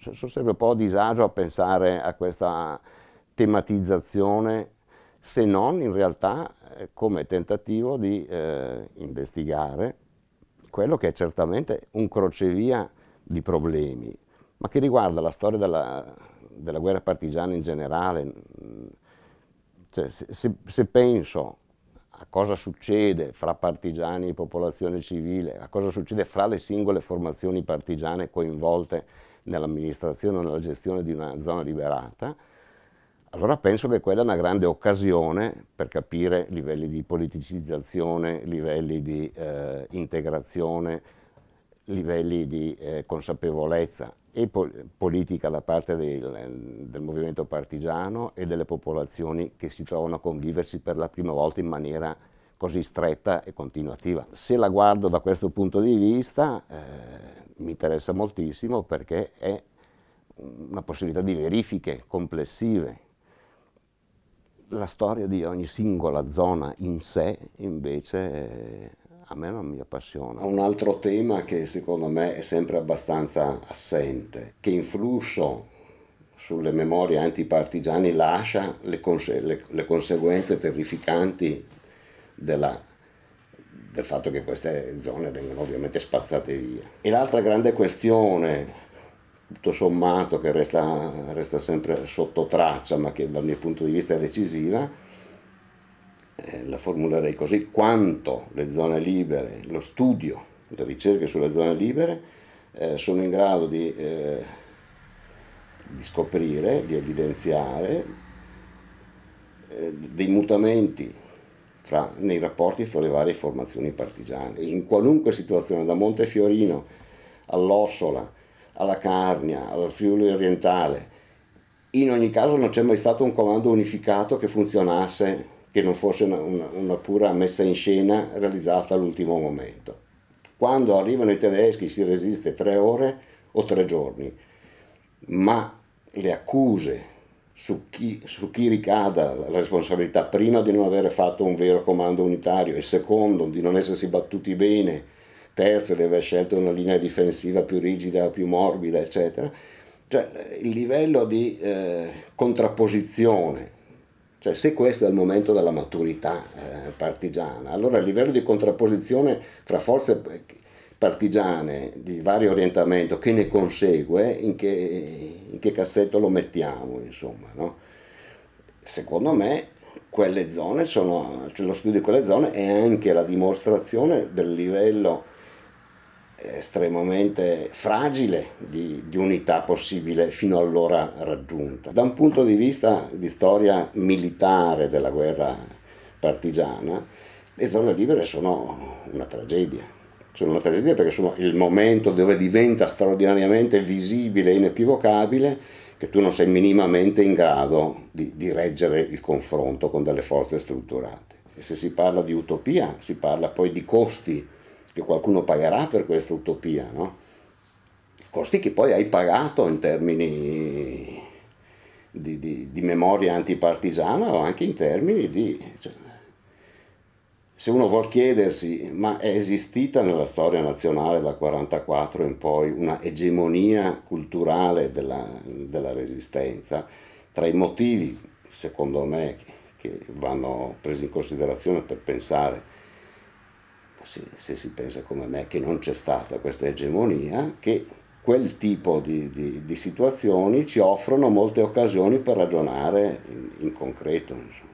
sono sempre un po' a disagio a pensare a questa tematizzazione, se non in realtà eh, come tentativo di eh, investigare quello che è certamente un crocevia di problemi, ma che riguarda la storia della, della guerra partigiana in generale. Cioè, se, se, se penso a cosa succede fra partigiani e popolazione civile, a cosa succede fra le singole formazioni partigiane coinvolte nell'amministrazione o nella gestione di una zona liberata, allora penso che quella è una grande occasione per capire livelli di politicizzazione, livelli di eh, integrazione, livelli di eh, consapevolezza e pol politica da parte del, del, movimento partigiano e delle popolazioni che si trovano a conviversi per la prima volta in maniera così stretta e continuativa. Se la guardo da questo punto di vista eh, mi interessa moltissimo perché è una possibilità di verifiche complessive. La storia di ogni singola zona in sé invece eh, a me non mi appassiona. Un altro tema che secondo me è sempre abbastanza assente, che influsso sulle memorie antipartigiane lascia le, conse le, le conseguenze terrificanti della, del fatto che queste zone vengano ovviamente spazzate via. E l'altra grande questione tutto sommato che resta, resta sempre sotto traccia ma che dal mio punto di vista è decisiva eh, la formulerei così, quanto le zone libere, lo studio, le ricerche sulle zone libere eh, sono in grado di, eh, di scoprire, di evidenziare eh, dei mutamenti fra, nei rapporti fra le varie formazioni partigiane. In qualunque situazione, da Montefiorino all'Ossola, alla Carnia, al Friuli orientale, in ogni caso non c'è mai stato un comando unificato che funzionasse che non fosse una, una, una pura messa in scena realizzata all'ultimo momento. Quando arrivano i tedeschi si resiste tre ore o tre giorni, ma le accuse su chi, su chi, ricada la responsabilità, prima di non aver fatto un vero comando unitario e secondo di non essersi battuti bene, terzo di aver scelto una linea difensiva più rigida, più morbida, eccetera. Cioè il livello di eh, contrapposizione cioè, se questo è il momento della maturità eh, partigiana, allora il livello di contrapposizione fra forze eh, partigiane di vario orientamento che ne consegue, in che, in che cassetto lo mettiamo, insomma, no? Secondo me quelle zone sono, cioè lo studio di quelle zone è anche la dimostrazione del livello estremamente fragile di, di, unità possibile fino allora raggiunta. Da un punto di vista di storia militare della guerra partigiana, le zone libere sono una tragedia. Sono una tragedia perché sono il momento dove diventa straordinariamente visibile e inequivocabile che tu non sei minimamente in grado di, di reggere il confronto con delle forze strutturate. E se si parla di utopia, si parla poi di costi che qualcuno pagherà per questa utopia, no? costi che poi hai pagato in termini di, di, di memoria antipartigiana o anche in termini di... Cioè, se uno vuol chiedersi, ma è esistita nella storia nazionale dal 1944 in poi una egemonia culturale della, della resistenza, tra i motivi, secondo me, che vanno presi in considerazione per pensare se, se, si pensa come me che non c'è stata questa egemonia, che quel tipo di, di, di situazioni ci offrono molte occasioni per ragionare in, in concreto. Insomma.